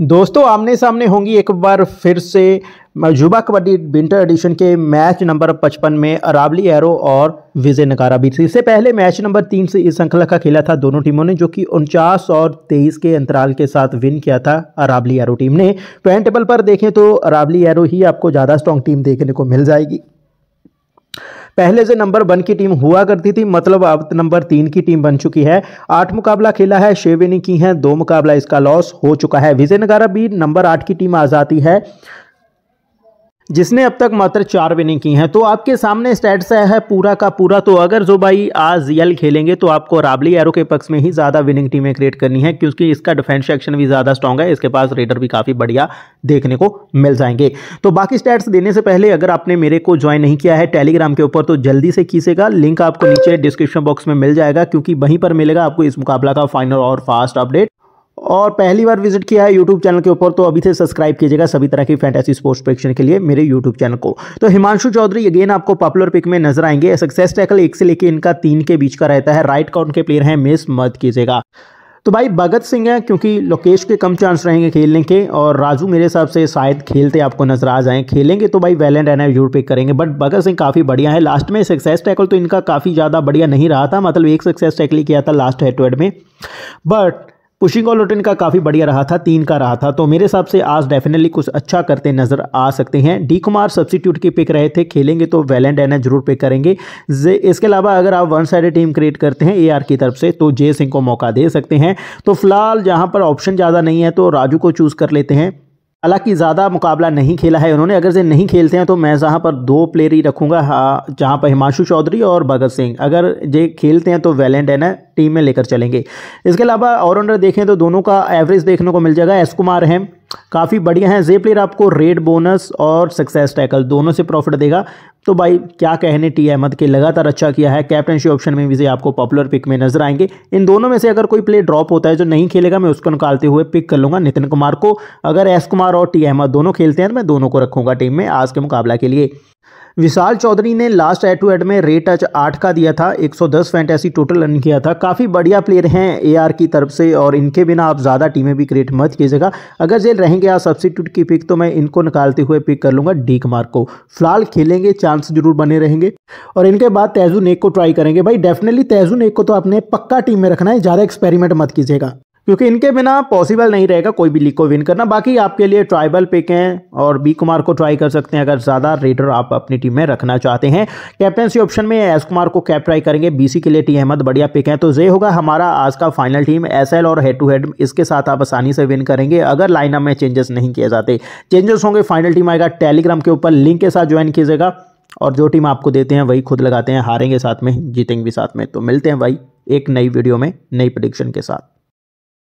दोस्तों आमने सामने होंगी एक बार फिर से युवा कबड्डी विंटर एडिशन के मैच नंबर 55 में अरावली एरो और विजय नकारा बीच इससे पहले मैच नंबर तीन से इस श्रृंखला का खेला था दोनों टीमों ने जो कि उनचास और तेईस के अंतराल के साथ विन किया था अरावली एरो टीम ने पॉइंट टेबल पर देखें तो अरावली एरो ही आपको ज़्यादा स्ट्रॉन्ग टीम देखने को मिल जाएगी पहले से नंबर वन की टीम हुआ करती थी मतलब अब नंबर तीन की टीम बन चुकी है आठ मुकाबला खेला है छः विनिंग की है दो मुकाबला इसका लॉस हो चुका है विजयनगर भी नंबर आठ की टीम आ जाती है जिसने अब तक मात्र चार विनिंग की हैं तो आपके सामने स्टैट्स है पूरा का पूरा तो अगर जो भाई आज यल खेलेंगे तो आपको राबली एरो के पक्ष में ही ज़्यादा विनिंग टीमें क्रिएट करनी है क्योंकि इसका डिफेंस एक्शन भी ज़्यादा स्ट्रॉग है इसके पास रेडर भी काफ़ी बढ़िया देखने को मिल जाएंगे तो बाकी स्टैट्स देने से पहले अगर आपने मेरे को ज्वाइन नहीं किया है टेलीग्राम के ऊपर तो जल्दी से खींचेगा लिंक आपको नीचे डिस्क्रिप्शन बॉक्स में मिल जाएगा क्योंकि वहीं पर मिलेगा आपको इस मुकाबला का फाइनल और फास्ट अपडेट और पहली बार विजिट किया है यूट्यूब चैनल के ऊपर तो अभी से सब्सक्राइब कीजिएगा सभी तरह की फैंटेसी स्पोर्ट्स प्रेक्षण के लिए मेरे यूट्यूब चैनल को तो हिमांशु चौधरी अगेन आपको पॉपुलर पिक में नजर आएंगे सक्सेस टैकल एक से लेकर इनका तीन के बीच का रहता है राइट काउंट के प्लेयर हैं मिस मत कीजिएगा तो भाई भगत सिंह है क्योंकि लोकेश के कम चांस रहेंगे खेलने के और राजू मेरे हिसाब से शायद खेलते आपको नजर आ जाएं खेलेंगे तो भाई वैलेंट एनर जरूर पिक करेंगे बट भगत सिंह काफ़ी बढ़िया है लास्ट में सक्सेस टैकल तो इनका काफ़ी ज़्यादा बढ़िया नहीं रहा था मतलब एक सक्सेस टैकल ही किया था लास्ट हेड टू हेड में बट पुशिंग और लुटन का काफ़ी बढ़िया रहा था तीन का रहा था तो मेरे हिसाब से आज डेफिनेटली कुछ अच्छा करते नजर आ सकते हैं डी कुमार सब्सिट्यूट के पिक रहे थे खेलेंगे तो वेल एंड एना जरूर पिक करेंगे इसके अलावा अगर आप वन साइड टीम क्रिएट करते हैं ए की तरफ से तो जय सिंह को मौका दे सकते हैं तो फिलहाल जहाँ पर ऑप्शन ज़्यादा नहीं है तो राजू को चूज़ कर लेते हैं हालांकि ज़्यादा मुकाबला नहीं खेला है उन्होंने अगर से नहीं खेलते हैं तो मैं जहाँ पर दो प्लेयर ही रखूँगा हाँ जहाँ पर हिमांशु चौधरी और भगत सिंह अगर जे खेलते हैं तो वैलेंट है ना टीम में लेकर चलेंगे इसके अलावा ऑलराउंडर देखें तो दोनों का एवरेज देखने को मिल जाएगा एस कुमार हैं काफ़ी बढ़िया हैं जे प्लेयर आपको रेड बोनस और सक्सेस टैकल दोनों से प्रॉफिट देगा तो भाई क्या कहने टी अहमद के लगातार अच्छा किया है कैप्टनशिप ऑप्शन में भी से आपको पॉपुलर पिक में नजर आएंगे इन दोनों में से अगर कोई प्लेयर ड्रॉप होता है जो नहीं खेलेगा मैं उसको निकालते हुए पिक कर लूंगा नितिन कुमार को अगर एस कुमार और टी अहमद दोनों खेलते हैं तो मैं दोनों को रखूंगा टीम में आज के मुकाबला के लिए विशाल चौधरी ने लास्ट एट टू एड में रेट टच आठ का दिया था 110 फैंटेसी टोटल रन किया था काफ़ी बढ़िया प्लेयर हैं एआर की तरफ से और इनके बिना आप ज़्यादा टीमें भी क्रिएट मत कीजिएगा अगर जेल रहेंगे आप सब्सिट्यूट की पिक तो मैं इनको निकालते हुए पिक कर लूँगा डी कुमार को फिलहाल खेलेंगे चार चांस जरूर बने रहेंगे और इनके बाद तैजू नेक को ट्राई करेंगे भाई डेफिनेटली तैजू नेक को तो आपने पक्का टीम में रखना है ज़्यादा एक्सपेरिमेंट मत कीजिएगा क्योंकि इनके बिना पॉसिबल नहीं रहेगा कोई भी लीग को विन करना बाकी आपके लिए ट्राइबल पिक हैं और बी कुमार को ट्राई कर सकते हैं अगर ज़्यादा रेडर आप अपनी टीम में रखना चाहते हैं कैप्टनसी ऑप्शन में एस कुमार को कैप ट्राई करेंगे बीसी के लिए टी अहमद बढ़िया पिक हैं तो ये होगा हमारा आज का फाइनल टीम एस और हेड टू हेड इसके साथ आप आसानी से विन करेंगे अगर लाइनअप में चेंजेस नहीं किए जाते चेंजेस होंगे फाइनल टीम आएगा टेलीग्राम के ऊपर लिंक के साथ ज्वाइन कीजिएगा और जो टीम आपको देते हैं वही खुद लगाते हैं हारेंगे साथ में जीतेंगे भी साथ में तो मिलते हैं भाई एक नई वीडियो में नई प्रडिक्शन के साथ